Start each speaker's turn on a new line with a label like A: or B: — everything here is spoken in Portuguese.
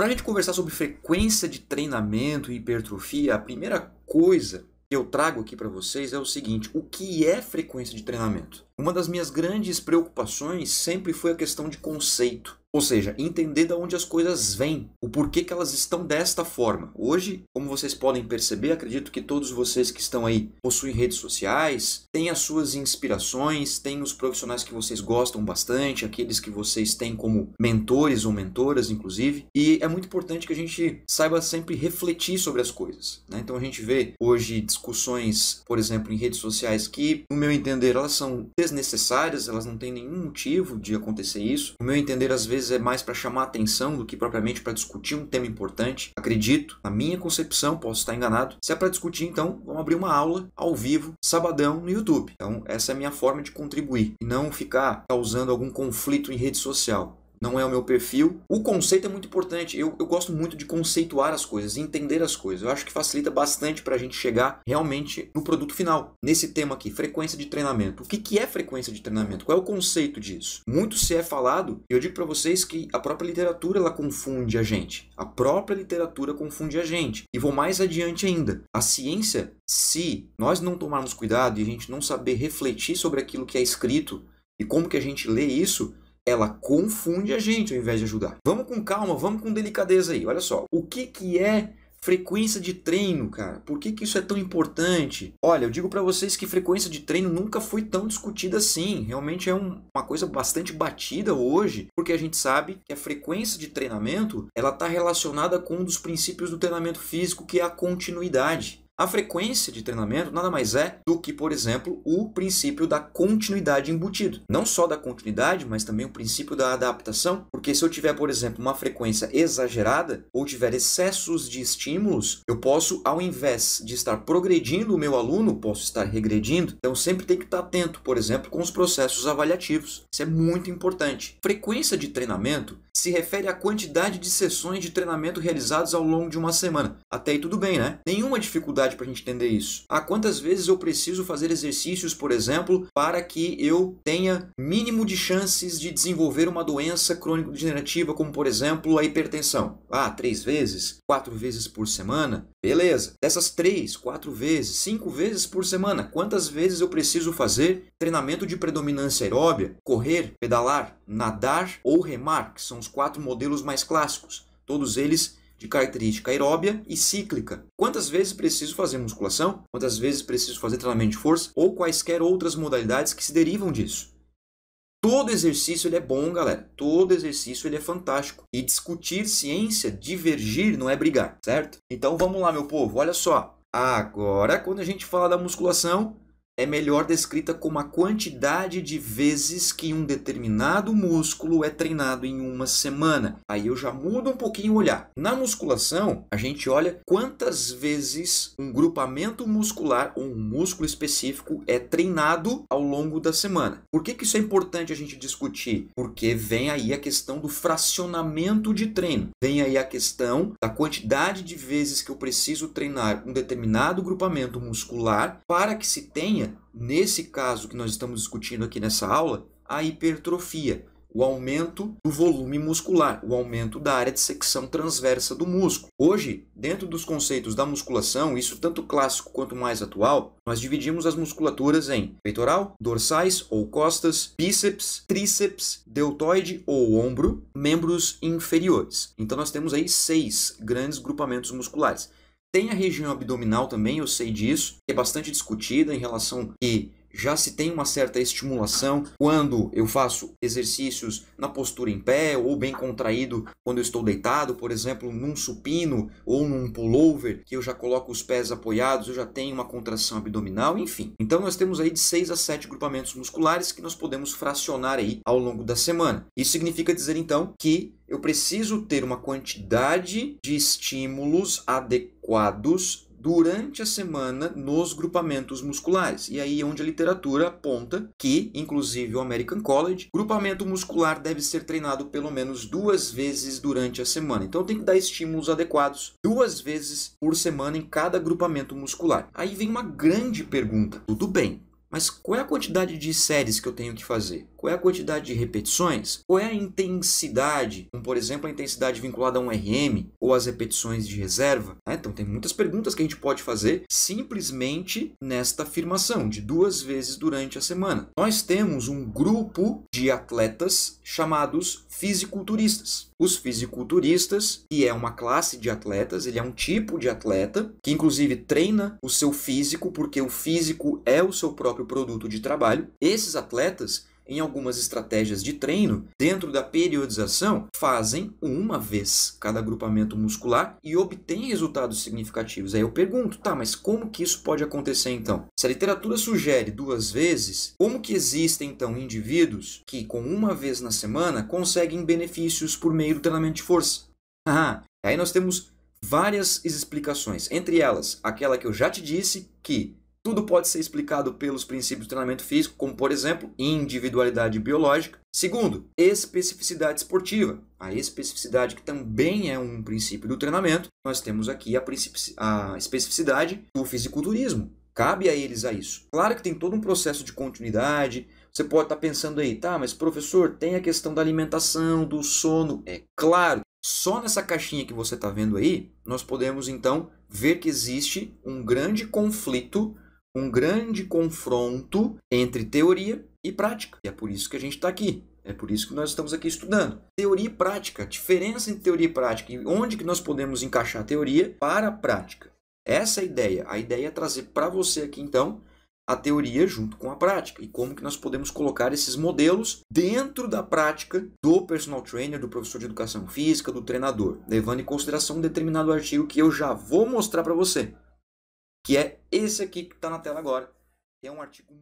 A: Para a gente conversar sobre frequência de treinamento e hipertrofia, a primeira coisa que eu trago aqui para vocês é o seguinte: o que é frequência de treinamento? Uma das minhas grandes preocupações sempre foi a questão de conceito. Ou seja, entender de onde as coisas vêm, o porquê que elas estão desta forma. Hoje, como vocês podem perceber, acredito que todos vocês que estão aí possuem redes sociais, têm as suas inspirações, têm os profissionais que vocês gostam bastante, aqueles que vocês têm como mentores ou mentoras, inclusive. E é muito importante que a gente saiba sempre refletir sobre as coisas. Né? Então a gente vê hoje discussões, por exemplo, em redes sociais que, no meu entender, elas são desnecessárias, elas não têm nenhum motivo de acontecer isso. No meu entender, às vezes vezes é mais para chamar atenção do que propriamente para discutir um tema importante. Acredito, na minha concepção, posso estar enganado. Se é para discutir, então vamos abrir uma aula ao vivo, sabadão, no YouTube. Então, essa é a minha forma de contribuir e não ficar causando algum conflito em rede social não é o meu perfil. O conceito é muito importante. Eu, eu gosto muito de conceituar as coisas, entender as coisas. Eu acho que facilita bastante para a gente chegar realmente no produto final. Nesse tema aqui, frequência de treinamento. O que, que é frequência de treinamento? Qual é o conceito disso? Muito se é falado, e eu digo para vocês que a própria literatura ela confunde a gente. A própria literatura confunde a gente. E vou mais adiante ainda. A ciência, se nós não tomarmos cuidado e a gente não saber refletir sobre aquilo que é escrito e como que a gente lê isso, ela confunde a gente ao invés de ajudar. Vamos com calma, vamos com delicadeza aí. Olha só, o que, que é frequência de treino, cara? Por que, que isso é tão importante? Olha, eu digo para vocês que frequência de treino nunca foi tão discutida assim. Realmente é um, uma coisa bastante batida hoje, porque a gente sabe que a frequência de treinamento ela está relacionada com um dos princípios do treinamento físico, que é a continuidade. A frequência de treinamento nada mais é do que, por exemplo, o princípio da continuidade embutido. Não só da continuidade, mas também o princípio da adaptação, porque se eu tiver, por exemplo, uma frequência exagerada ou tiver excessos de estímulos, eu posso, ao invés de estar progredindo o meu aluno, posso estar regredindo. Então, sempre tem que estar atento, por exemplo, com os processos avaliativos. Isso é muito importante. Frequência de treinamento se refere à quantidade de sessões de treinamento realizadas ao longo de uma semana. Até aí tudo bem, né? Nenhuma dificuldade para a gente entender isso? Há ah, quantas vezes eu preciso fazer exercícios, por exemplo, para que eu tenha mínimo de chances de desenvolver uma doença crônico-degenerativa, como por exemplo a hipertensão? Ah, três vezes, quatro vezes por semana? Beleza. Dessas três, quatro vezes, cinco vezes por semana, quantas vezes eu preciso fazer treinamento de predominância aeróbia, correr, pedalar, nadar ou remar, que são os quatro modelos mais clássicos? Todos eles de característica aeróbia e cíclica. Quantas vezes preciso fazer musculação? Quantas vezes preciso fazer treinamento de força? Ou quaisquer outras modalidades que se derivam disso. Todo exercício ele é bom, galera. Todo exercício ele é fantástico. E discutir ciência, divergir, não é brigar, certo? Então vamos lá, meu povo. Olha só. Agora, quando a gente fala da musculação, é melhor descrita como a quantidade de vezes que um determinado músculo é treinado em uma semana. Aí eu já mudo um pouquinho o olhar. Na musculação, a gente olha quantas vezes um grupamento muscular ou um músculo específico é treinado ao longo da semana. Por que, que isso é importante a gente discutir? Porque vem aí a questão do fracionamento de treino. Vem aí a questão da quantidade de vezes que eu preciso treinar um determinado grupamento muscular para que se tenha nesse caso que nós estamos discutindo aqui nessa aula, a hipertrofia, o aumento do volume muscular, o aumento da área de secção transversa do músculo. Hoje, dentro dos conceitos da musculação, isso tanto clássico quanto mais atual, nós dividimos as musculaturas em peitoral, dorsais ou costas, bíceps, tríceps, deltoide ou ombro, membros inferiores. Então nós temos aí seis grandes grupamentos musculares. Tem a região abdominal também, eu sei disso, que é bastante discutida em relação que já se tem uma certa estimulação quando eu faço exercícios na postura em pé ou bem contraído quando eu estou deitado, por exemplo, num supino ou num pullover, que eu já coloco os pés apoiados, eu já tenho uma contração abdominal, enfim. Então nós temos aí de 6 a 7 grupamentos musculares que nós podemos fracionar aí ao longo da semana. Isso significa dizer então que eu preciso ter uma quantidade de estímulos adequados durante a semana nos grupamentos musculares. E aí é onde a literatura aponta que, inclusive o American College, grupamento muscular deve ser treinado pelo menos duas vezes durante a semana. Então tem que dar estímulos adequados duas vezes por semana em cada grupamento muscular. Aí vem uma grande pergunta. Tudo bem, mas qual é a quantidade de séries que eu tenho que fazer? Qual é a quantidade de repetições? Qual é a intensidade? Como, então, por exemplo, a intensidade vinculada a um RM ou as repetições de reserva? Né? Então, tem muitas perguntas que a gente pode fazer simplesmente nesta afirmação de duas vezes durante a semana. Nós temos um grupo de atletas chamados fisiculturistas. Os fisiculturistas, que é uma classe de atletas, ele é um tipo de atleta que, inclusive, treina o seu físico, porque o físico é o seu próprio produto de trabalho. Esses atletas em algumas estratégias de treino, dentro da periodização, fazem uma vez cada agrupamento muscular e obtêm resultados significativos. Aí eu pergunto, tá, mas como que isso pode acontecer então? Se a literatura sugere duas vezes, como que existem então indivíduos que com uma vez na semana conseguem benefícios por meio do treinamento de força? Ah, aí nós temos várias explicações, entre elas aquela que eu já te disse que tudo pode ser explicado pelos princípios do treinamento físico, como por exemplo, individualidade biológica. Segundo, especificidade esportiva. A especificidade, que também é um princípio do treinamento, nós temos aqui a, a especificidade do fisiculturismo. Cabe a eles a isso. Claro que tem todo um processo de continuidade, você pode estar pensando aí, tá, mas professor, tem a questão da alimentação, do sono. É claro, só nessa caixinha que você está vendo aí, nós podemos então ver que existe um grande conflito um grande confronto entre teoria e prática. E é por isso que a gente está aqui. É por isso que nós estamos aqui estudando. Teoria e prática, diferença entre teoria e prática e onde que nós podemos encaixar a teoria para a prática. Essa é a ideia. A ideia é trazer para você aqui então a teoria junto com a prática e como que nós podemos colocar esses modelos dentro da prática do personal trainer, do professor de educação física, do treinador, levando em consideração um determinado artigo que eu já vou mostrar para você, que é esse aqui que está na tela agora. É um artigo